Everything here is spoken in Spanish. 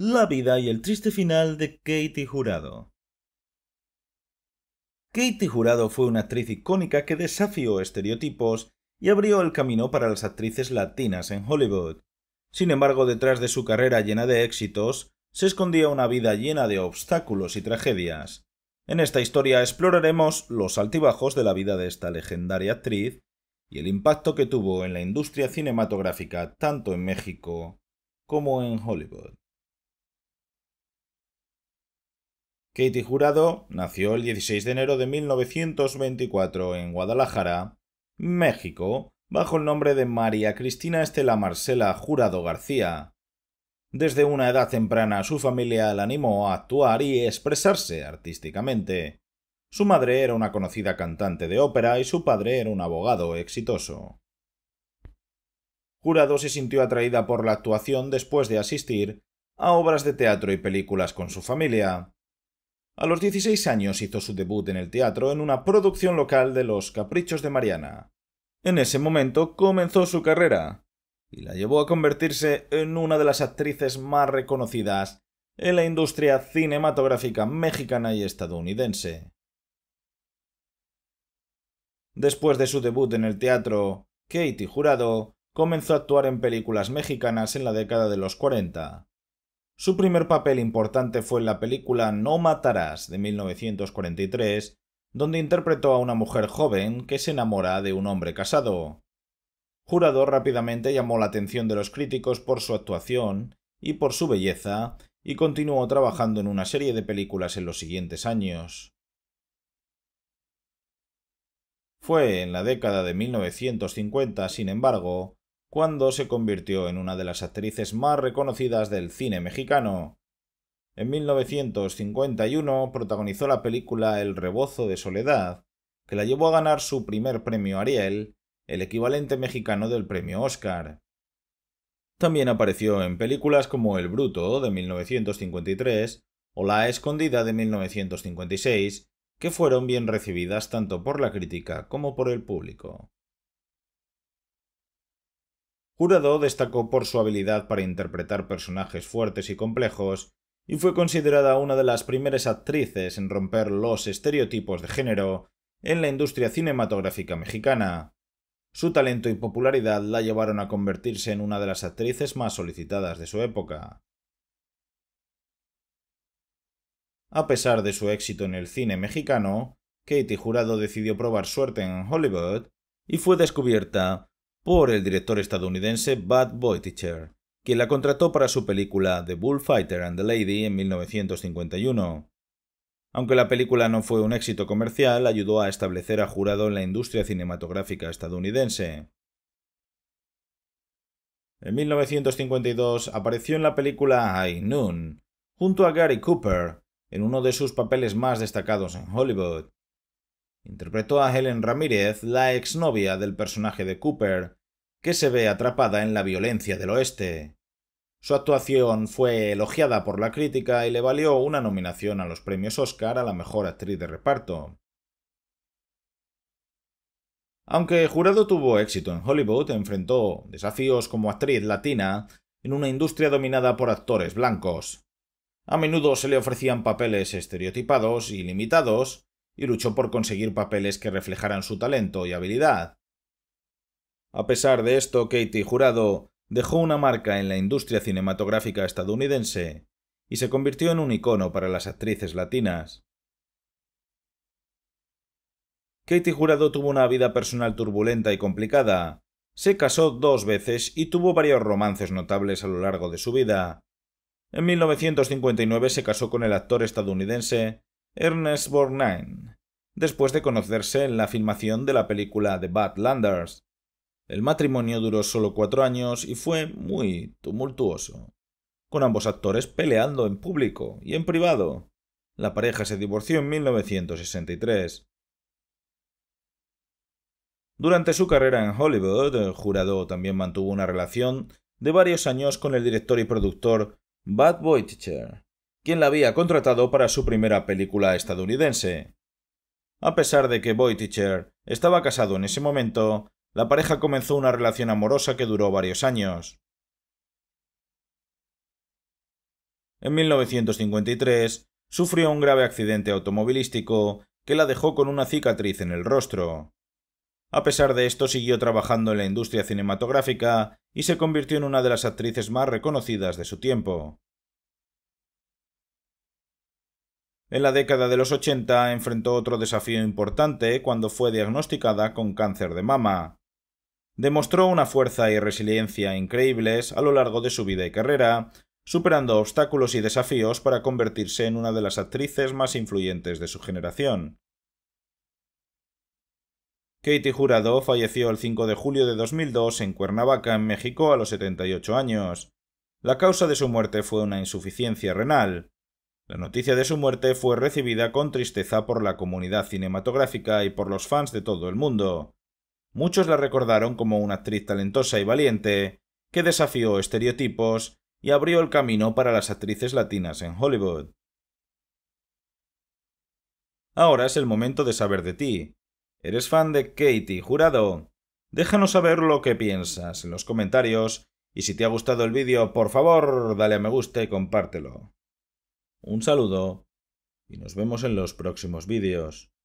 la vida y el triste final de Katie Jurado. Katie Jurado fue una actriz icónica que desafió estereotipos y abrió el camino para las actrices latinas en Hollywood. Sin embargo, detrás de su carrera llena de éxitos, se escondía una vida llena de obstáculos y tragedias. En esta historia exploraremos los altibajos de la vida de esta legendaria actriz y el impacto que tuvo en la industria cinematográfica tanto en México como en Hollywood. Katie Jurado nació el 16 de enero de 1924 en Guadalajara, México, bajo el nombre de María Cristina Estela Marcela Jurado García. Desde una edad temprana su familia la animó a actuar y expresarse artísticamente. Su madre era una conocida cantante de ópera y su padre era un abogado exitoso. Jurado se sintió atraída por la actuación después de asistir a obras de teatro y películas con su familia, a los 16 años hizo su debut en el teatro en una producción local de Los Caprichos de Mariana. En ese momento comenzó su carrera, y la llevó a convertirse en una de las actrices más reconocidas en la industria cinematográfica mexicana y estadounidense. Después de su debut en el teatro, Katie Jurado comenzó a actuar en películas mexicanas en la década de los 40. Su primer papel importante fue en la película No Matarás de 1943, donde interpretó a una mujer joven que se enamora de un hombre casado. Jurado rápidamente llamó la atención de los críticos por su actuación y por su belleza, y continuó trabajando en una serie de películas en los siguientes años. Fue en la década de 1950, sin embargo, cuando se convirtió en una de las actrices más reconocidas del cine mexicano. En 1951 protagonizó la película El rebozo de soledad, que la llevó a ganar su primer premio Ariel, el equivalente mexicano del premio Oscar. También apareció en películas como El Bruto de 1953 o La Escondida de 1956, que fueron bien recibidas tanto por la crítica como por el público. Jurado destacó por su habilidad para interpretar personajes fuertes y complejos, y fue considerada una de las primeras actrices en romper los estereotipos de género en la industria cinematográfica mexicana. Su talento y popularidad la llevaron a convertirse en una de las actrices más solicitadas de su época. A pesar de su éxito en el cine mexicano, Katie Jurado decidió probar suerte en Hollywood y fue descubierta por el director estadounidense Bud Boyticher, quien la contrató para su película The Bullfighter and the Lady en 1951. Aunque la película no fue un éxito comercial, ayudó a establecer a Jurado en la industria cinematográfica estadounidense. En 1952 apareció en la película High Noon, junto a Gary Cooper, en uno de sus papeles más destacados en Hollywood. Interpretó a Helen Ramírez, la exnovia del personaje de Cooper, que se ve atrapada en la violencia del oeste. Su actuación fue elogiada por la crítica y le valió una nominación a los premios Oscar a la mejor actriz de reparto. Aunque Jurado tuvo éxito en Hollywood, enfrentó desafíos como actriz latina en una industria dominada por actores blancos. A menudo se le ofrecían papeles estereotipados y limitados, y luchó por conseguir papeles que reflejaran su talento y habilidad. A pesar de esto, Katie Jurado dejó una marca en la industria cinematográfica estadounidense y se convirtió en un icono para las actrices latinas. Katie Jurado tuvo una vida personal turbulenta y complicada. Se casó dos veces y tuvo varios romances notables a lo largo de su vida. En 1959 se casó con el actor estadounidense Ernest Borgnine, después de conocerse en la filmación de la película The Badlanders, el matrimonio duró solo cuatro años y fue muy tumultuoso, con ambos actores peleando en público y en privado. La pareja se divorció en 1963. Durante su carrera en Hollywood, el jurado también mantuvo una relación de varios años con el director y productor Bud Boitcher, quien la había contratado para su primera película estadounidense. A pesar de que Voiticher estaba casado en ese momento, la pareja comenzó una relación amorosa que duró varios años. En 1953, sufrió un grave accidente automovilístico que la dejó con una cicatriz en el rostro. A pesar de esto, siguió trabajando en la industria cinematográfica y se convirtió en una de las actrices más reconocidas de su tiempo. En la década de los 80 enfrentó otro desafío importante cuando fue diagnosticada con cáncer de mama, Demostró una fuerza y resiliencia increíbles a lo largo de su vida y carrera, superando obstáculos y desafíos para convertirse en una de las actrices más influyentes de su generación. Katie Jurado falleció el 5 de julio de 2002 en Cuernavaca, en México, a los 78 años. La causa de su muerte fue una insuficiencia renal. La noticia de su muerte fue recibida con tristeza por la comunidad cinematográfica y por los fans de todo el mundo. Muchos la recordaron como una actriz talentosa y valiente, que desafió estereotipos y abrió el camino para las actrices latinas en Hollywood. Ahora es el momento de saber de ti. ¿Eres fan de Katie Jurado? Déjanos saber lo que piensas en los comentarios y si te ha gustado el vídeo, por favor, dale a me gusta y compártelo. Un saludo y nos vemos en los próximos vídeos.